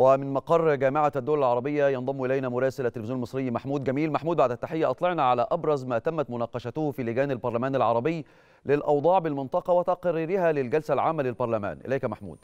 ومن مقر جامعة الدول العربية ينضم إلينا مراسل التلفزيون المصري محمود جميل محمود بعد التحية أطلعنا على أبرز ما تمت مناقشته في لجان البرلمان العربي للأوضاع بالمنطقة وتقريرها للجلسة العامة للبرلمان إليك محمود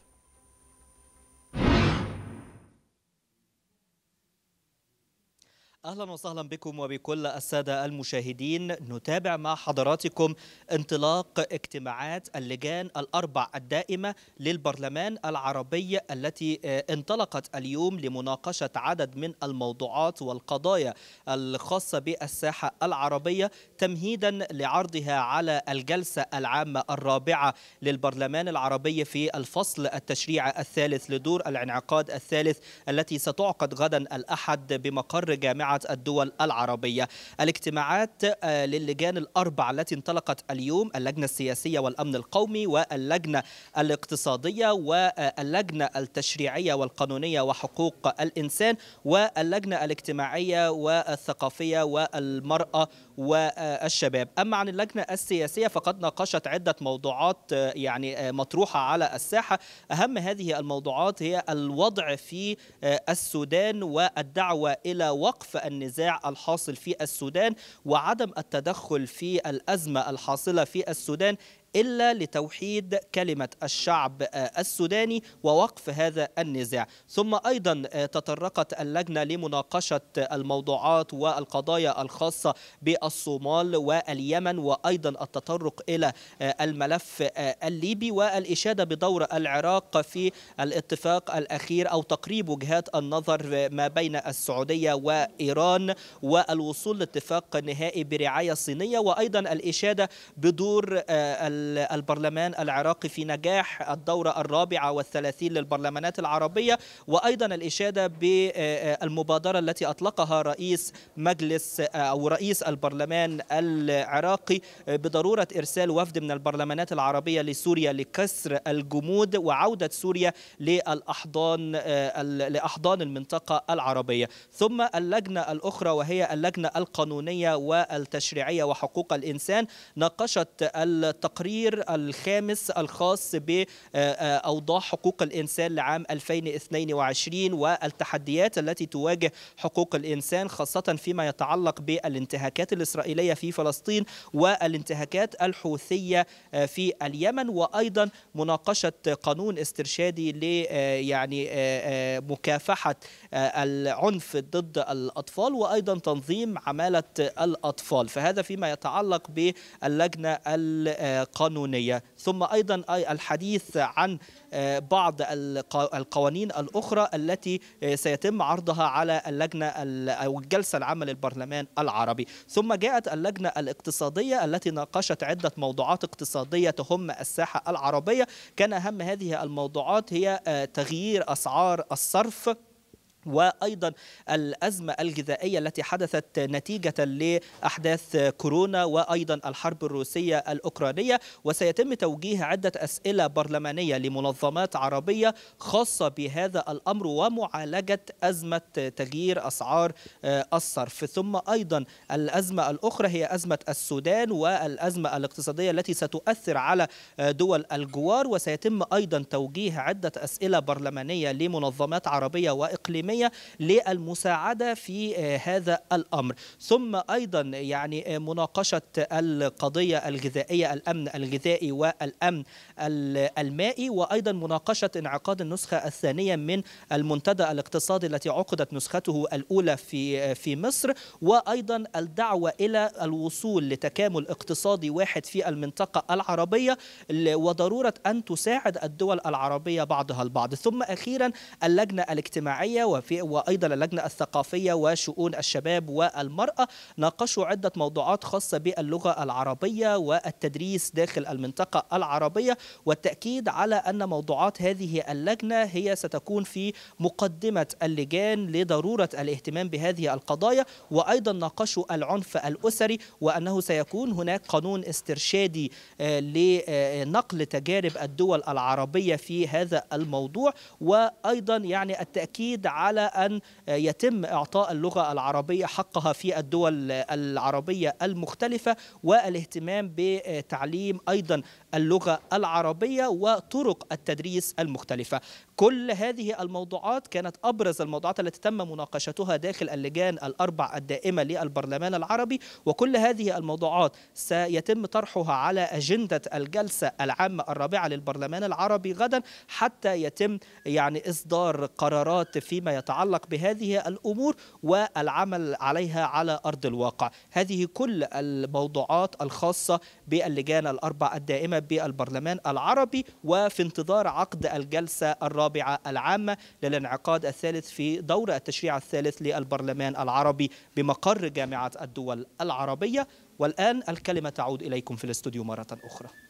اهلا وسهلا بكم وبكل الساده المشاهدين نتابع مع حضراتكم انطلاق اجتماعات اللجان الاربع الدائمه للبرلمان العربي التي آه، انطلقت اليوم لمناقشه عدد من الموضوعات والقضايا الخاصه بالساحه العربيه تمهيدا لعرضها على الجلسه العامه الرابعه للبرلمان العربي في الفصل التشريعي الثالث لدور الانعقاد الثالث التي ستعقد غدا الاحد بمقر جامعه الدول العربية الاجتماعات آه، للجان الأربع التي انطلقت اليوم اللجنة السياسية والأمن القومي واللجنة الاقتصادية واللجنة التشريعية والقانونية وحقوق الإنسان واللجنة الاجتماعية والثقافية والمرأة والشباب أما عن اللجنة السياسية فقد ناقشت عدة موضوعات آه، يعني آه، مطروحة على الساحة أهم هذه الموضوعات هي الوضع في السودان والدعوة إلى وقف النزاع الحاصل في السودان وعدم التدخل في الأزمة الحاصلة في السودان إلا لتوحيد كلمة الشعب آه، السوداني ووقف هذا النزاع ثم أيضا آه، تطرقت اللجنة لمناقشة الموضوعات والقضايا الخاصة بالصومال واليمن وأيضا التطرق إلى آه، الملف الليبي والإشادة بدور العراق في الاتفاق الأخير أو تقريب وجهات النظر ما بين السعودية وإيران والوصول لاتفاق نهائي برعاية صينية وأيضا الإشادة بدور البرلمان العراقي في نجاح الدورة الرابعة والثلاثين للبرلمانات العربية وأيضا الإشادة بالمبادرة التي أطلقها رئيس مجلس أو رئيس البرلمان العراقي بضرورة إرسال وفد من البرلمانات العربية لسوريا لكسر الجمود وعودة سوريا للأحضان لأحضان المنطقة العربية ثم اللجنة الأخرى وهي اللجنة القانونية والتشريعية وحقوق الإنسان ناقشت التقرير التقرير الخامس الخاص بأوضاع آه، آه، حقوق الإنسان لعام 2022 والتحديات التي تواجه حقوق الإنسان خاصة فيما يتعلق بالانتهاكات الإسرائيلية في فلسطين والانتهاكات الحوثية آه، في اليمن وأيضا مناقشة قانون استرشادي ل يعني مكافحة العنف ضد الأطفال وأيضا تنظيم عمالة الأطفال فهذا فيما يتعلق باللجنة قانونية ثم أيضا الحديث عن آه، بعض القوانين الأخرى التي آه، سيتم عرضها على اللجنة أو الجلسة العامة للبرلمان العربي ثم جاءت اللجنة الاقتصادية التي ناقشت عدة موضوعات اقتصادية تهم الساحة العربية كان أهم هذه الموضوعات هي آه، تغيير أسعار الصرف وايضا الازمه الغذائيه التي حدثت نتيجه لاحداث كورونا وايضا الحرب الروسيه الاوكرانيه وسيتم توجيه عده اسئله برلمانيه لمنظمات عربيه خاصه بهذا الامر ومعالجه ازمه تغيير اسعار آه، الصرف ثم ايضا الازمه الاخرى هي ازمه السودان والازمه الاقتصاديه التي ستؤثر على آه، دول الجوار وسيتم ايضا توجيه عده اسئله برلمانيه لمنظمات عربيه واقليميه الوطنية للمساعدة في آه، هذا الأمر ثم أيضا يعني آه، مناقشة القضية الغذائية الأمن الغذائي والأمن المائي وأيضا مناقشة انعقاد النسخة الثانية من المنتدى الاقتصادي التي عقدت نسخته الأولى في آه، في مصر وأيضا الدعوة إلى الوصول لتكامل اقتصادي واحد في المنطقة العربية وضرورة أن تساعد الدول العربية بعضها البعض ثم أخيرا اللجنة الاجتماعية وفي وايضا اللجنه الثقافيه وشؤون الشباب والمراه ناقشوا عده موضوعات خاصه باللغه العربيه والتدريس داخل المنطقه العربيه والتاكيد على ان موضوعات هذه اللجنه هي ستكون في مقدمه اللجان لضروره الاهتمام بهذه القضايا وايضا ناقشوا العنف الاسري وانه سيكون هناك قانون استرشادي آه، لنقل تجارب الدول العربيه في هذا الموضوع وايضا يعني التاكيد على على أن يتم إعطاء اللغة العربية حقها في الدول العربية المختلفة والاهتمام بتعليم أيضا اللغة العربية وطرق التدريس المختلفة كل هذه الموضوعات كانت أبرز الموضوعات التي تم مناقشتها داخل اللجان الأربع الدائمة للبرلمان العربي وكل هذه الموضوعات سيتم طرحها على أجندة الجلسة العامة الرابعة للبرلمان العربي غدا حتى يتم يعني إصدار قرارات فيما يتعلق بهذه الأمور والعمل عليها على أرض الواقع هذه كل الموضوعات الخاصة باللجان الأربع الدائمة بالبرلمان العربي وفي انتظار عقد الجلسة الرابعة العامة للانعقاد الثالث في دور التشريع الثالث للبرلمان العربي بمقر جامعة الدول العربية والآن الكلمة تعود إليكم في الاستوديو مرة أخرى